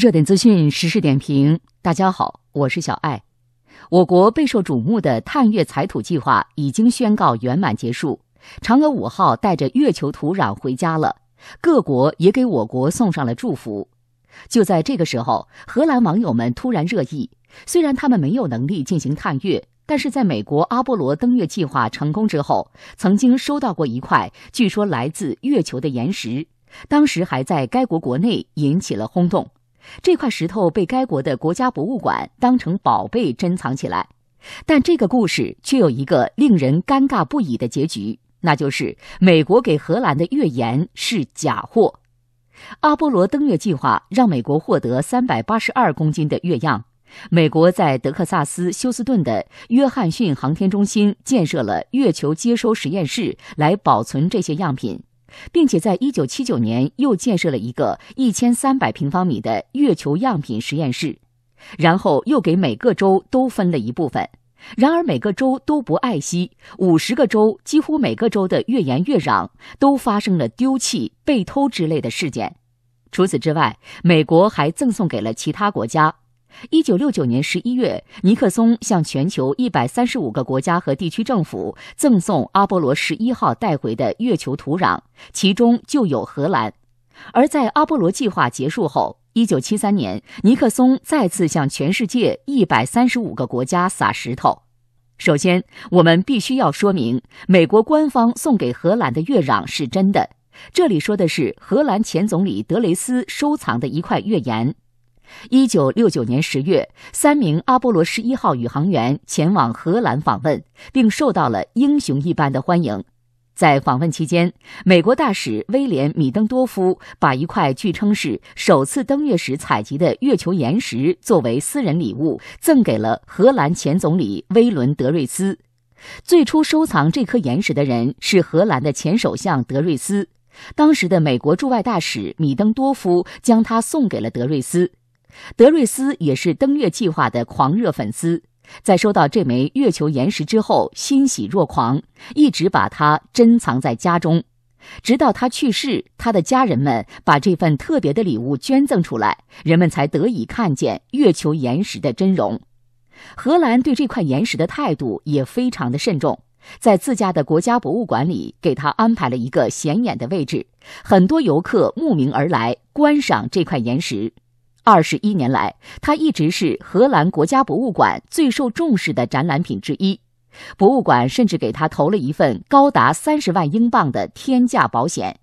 热点资讯、时事点评，大家好，我是小艾。我国备受瞩目的探月采土计划已经宣告圆满结束，嫦娥五号带着月球土壤回家了。各国也给我国送上了祝福。就在这个时候，荷兰网友们突然热议：虽然他们没有能力进行探月，但是在美国阿波罗登月计划成功之后，曾经收到过一块据说来自月球的岩石，当时还在该国国内引起了轰动。这块石头被该国的国家博物馆当成宝贝珍藏起来，但这个故事却有一个令人尴尬不已的结局，那就是美国给荷兰的月岩是假货。阿波罗登月计划让美国获得三百八十二公斤的月样，美国在德克萨斯休斯顿的约翰逊航天中心建设了月球接收实验室来保存这些样品。并且在1979年又建设了一个1300平方米的月球样品实验室，然后又给每个州都分了一部分。然而每个州都不爱惜，五十个州几乎每个州的月岩月壤都发生了丢弃、被偷之类的事件。除此之外，美国还赠送给了其他国家。一九六九年十一月，尼克松向全球一百三十五个国家和地区政府赠送阿波罗十一号带回的月球土壤，其中就有荷兰。而在阿波罗计划结束后，一九七三年，尼克松再次向全世界一百三十五个国家撒石头。首先，我们必须要说明，美国官方送给荷兰的月壤是真的。这里说的是荷兰前总理德雷斯收藏的一块月岩。一九六九年十月，三名阿波罗十一号宇航员前往荷兰访问，并受到了英雄一般的欢迎。在访问期间，美国大使威廉·米登多夫把一块据称是首次登月时采集的月球岩石作为私人礼物赠给了荷兰前总理威伦·德瑞斯。最初收藏这颗岩石的人是荷兰的前首相德瑞斯，当时的美国驻外大使米登多夫将它送给了德瑞斯。德瑞斯也是登月计划的狂热粉丝，在收到这枚月球岩石之后欣喜若狂，一直把它珍藏在家中，直到他去世，他的家人们把这份特别的礼物捐赠出来，人们才得以看见月球岩石的真容。荷兰对这块岩石的态度也非常的慎重，在自家的国家博物馆里给他安排了一个显眼的位置，很多游客慕名而来观赏这块岩石。二十一年来，它一直是荷兰国家博物馆最受重视的展览品之一。博物馆甚至给他投了一份高达三十万英镑的天价保险。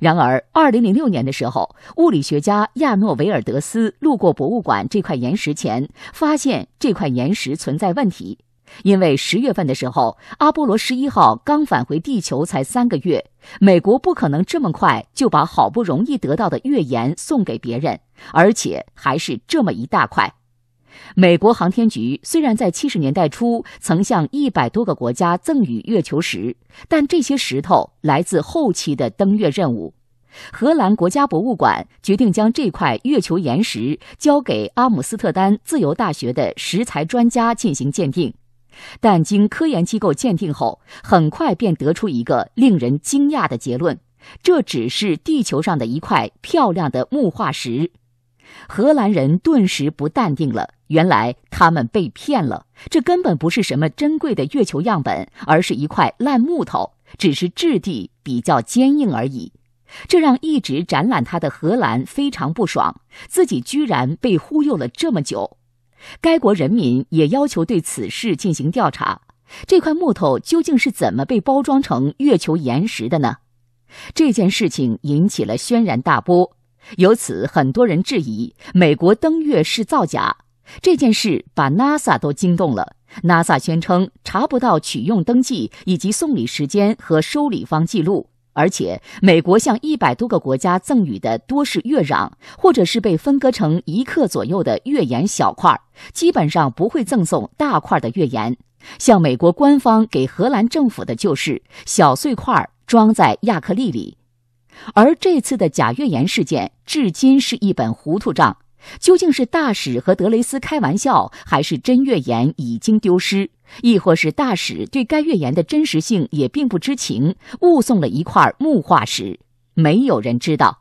然而，二零零六年的时候，物理学家亚诺维尔德斯路过博物馆这块岩石前，发现这块岩石存在问题。因为十月份的时候，阿波罗十一号刚返回地球才三个月，美国不可能这么快就把好不容易得到的月岩送给别人，而且还是这么一大块。美国航天局虽然在七十年代初曾向一百多个国家赠予月球石，但这些石头来自后期的登月任务。荷兰国家博物馆决定将这块月球岩石交给阿姆斯特丹自由大学的石材专家进行鉴定。但经科研机构鉴定后，很快便得出一个令人惊讶的结论：这只是地球上的一块漂亮的木化石。荷兰人顿时不淡定了，原来他们被骗了。这根本不是什么珍贵的月球样本，而是一块烂木头，只是质地比较坚硬而已。这让一直展览它的荷兰非常不爽，自己居然被忽悠了这么久。该国人民也要求对此事进行调查。这块木头究竟是怎么被包装成月球岩石的呢？这件事情引起了轩然大波，由此很多人质疑美国登月是造假。这件事把 NASA 都惊动了，NASA 宣称查不到取用登记以及送礼时间和收礼方记录。而且，美国向一百多个国家赠予的多是月壤，或者是被分割成一克左右的月岩小块，基本上不会赠送大块的月岩。向美国官方给荷兰政府的就是小碎块装在亚克力里。而这次的假月岩事件，至今是一本糊涂账：究竟是大使和德雷斯开玩笑，还是真月岩已经丢失？亦或是大使对该月岩的真实性也并不知情，误送了一块木化石。没有人知道，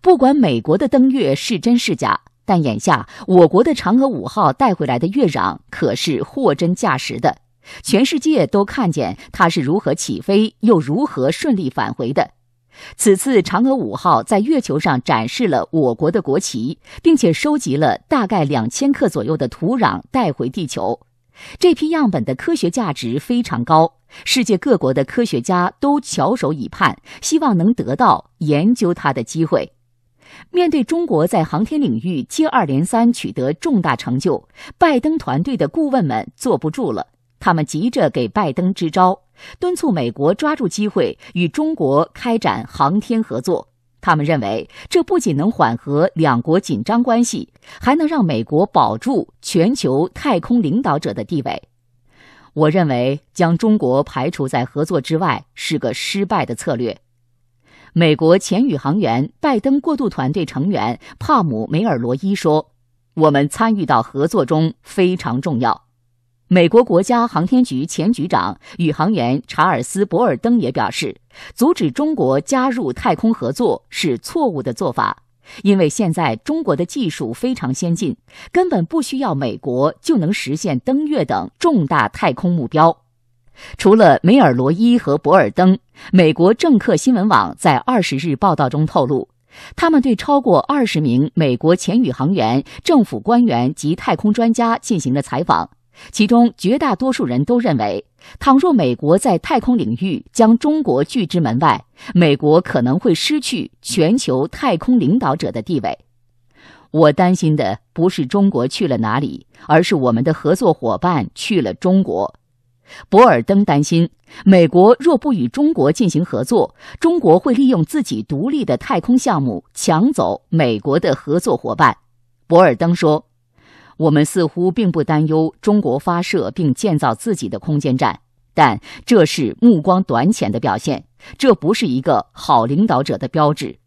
不管美国的登月是真是假，但眼下我国的嫦娥五号带回来的月壤可是货真价实的，全世界都看见它是如何起飞，又如何顺利返回的。此次嫦娥五号在月球上展示了我国的国旗，并且收集了大概两千克左右的土壤带回地球。这批样本的科学价值非常高，世界各国的科学家都翘首以盼，希望能得到研究它的机会。面对中国在航天领域接二连三取得重大成就，拜登团队的顾问们坐不住了，他们急着给拜登支招，敦促美国抓住机会与中国开展航天合作。他们认为，这不仅能缓和两国紧张关系，还能让美国保住全球太空领导者的地位。我认为，将中国排除在合作之外是个失败的策略。美国前宇航员、拜登过渡团队成员帕姆·梅尔罗伊说：“我们参与到合作中非常重要。”美国国家航天局前局长、宇航员查尔斯·博尔登也表示，阻止中国加入太空合作是错误的做法，因为现在中国的技术非常先进，根本不需要美国就能实现登月等重大太空目标。除了梅尔罗伊和博尔登，美国政客新闻网在二十日报道中透露，他们对超过二十名美国前宇航员、政府官员及太空专家进行了采访。其中绝大多数人都认为，倘若美国在太空领域将中国拒之门外，美国可能会失去全球太空领导者的地位。我担心的不是中国去了哪里，而是我们的合作伙伴去了中国。博尔登担心，美国若不与中国进行合作，中国会利用自己独立的太空项目抢走美国的合作伙伴。博尔登说。我们似乎并不担忧中国发射并建造自己的空间站，但这是目光短浅的表现，这不是一个好领导者的标志。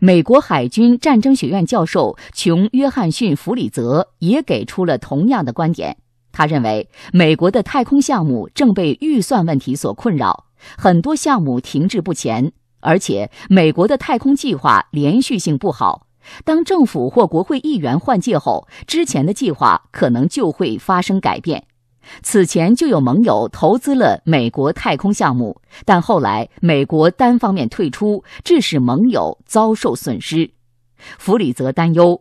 美国海军战争学院教授琼·约翰逊·弗里泽也给出了同样的观点。他认为，美国的太空项目正被预算问题所困扰，很多项目停滞不前，而且美国的太空计划连续性不好。当政府或国会议员换届后，之前的计划可能就会发生改变。此前就有盟友投资了美国太空项目，但后来美国单方面退出，致使盟友遭受损失。弗里则担忧，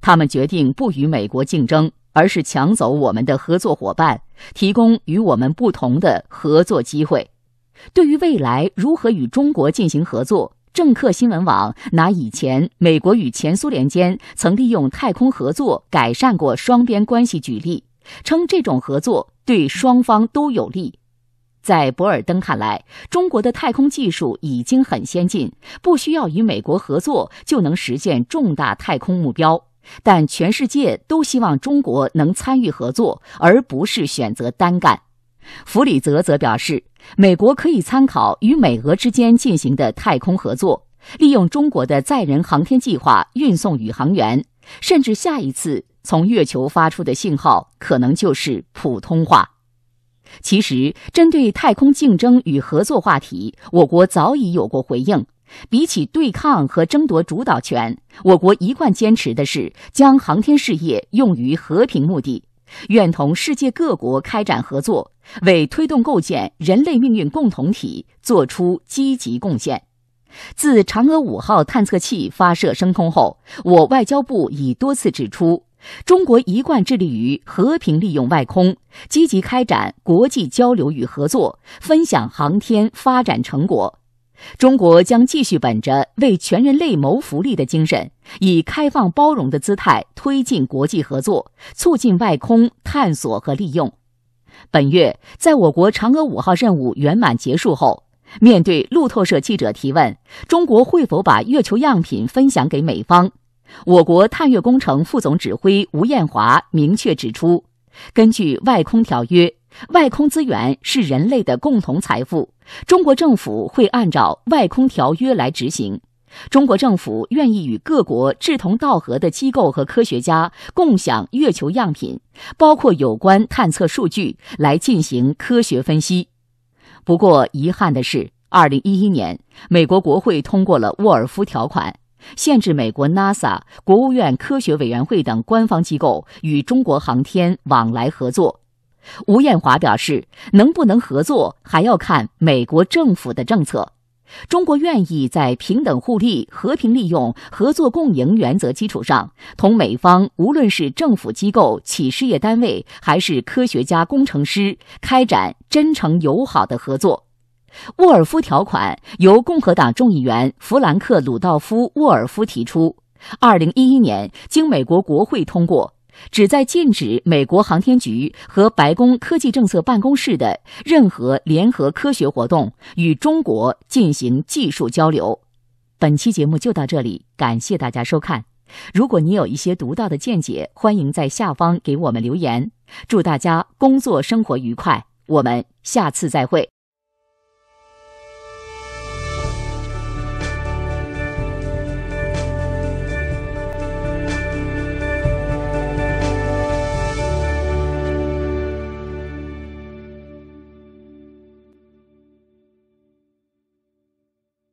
他们决定不与美国竞争，而是抢走我们的合作伙伴，提供与我们不同的合作机会。对于未来如何与中国进行合作？政客新闻网拿以前美国与前苏联间曾利用太空合作改善过双边关系举例，称这种合作对双方都有利。在博尔登看来，中国的太空技术已经很先进，不需要与美国合作就能实现重大太空目标。但全世界都希望中国能参与合作，而不是选择单干。弗里泽则表示，美国可以参考与美俄之间进行的太空合作，利用中国的载人航天计划运送宇航员，甚至下一次从月球发出的信号可能就是普通话。其实，针对太空竞争与合作话题，我国早已有过回应。比起对抗和争夺主导权，我国一贯坚持的是将航天事业用于和平目的。愿同世界各国开展合作，为推动构建人类命运共同体作出积极贡献。自嫦娥五号探测器发射升空后，我外交部已多次指出，中国一贯致力于和平利用外空，积极开展国际交流与合作，分享航天发展成果。中国将继续本着为全人类谋福利的精神，以开放包容的姿态推进国际合作，促进外空探索和利用。本月，在我国嫦娥五号任务圆满结束后，面对路透社记者提问，中国会否把月球样品分享给美方？我国探月工程副总指挥吴艳华明确指出，根据外空条约。外空资源是人类的共同财富。中国政府会按照外空条约来执行。中国政府愿意与各国志同道合的机构和科学家共享月球样品，包括有关探测数据，来进行科学分析。不过，遗憾的是，二零一一年，美国国会通过了沃尔夫条款，限制美国 NASA、国务院科学委员会等官方机构与中国航天往来合作。吴艳华表示：“能不能合作，还要看美国政府的政策。中国愿意在平等互利、和平利用、合作共赢原则基础上，同美方无论是政府机构、企事业单位，还是科学家、工程师，开展真诚友好的合作。”沃尔夫条款由共和党众议员弗兰克·鲁道夫·沃尔夫提出，二零一一年经美国国会通过。旨在禁止美国航天局和白宫科技政策办公室的任何联合科学活动与中国进行技术交流。本期节目就到这里，感谢大家收看。如果你有一些独到的见解，欢迎在下方给我们留言。祝大家工作生活愉快，我们下次再会。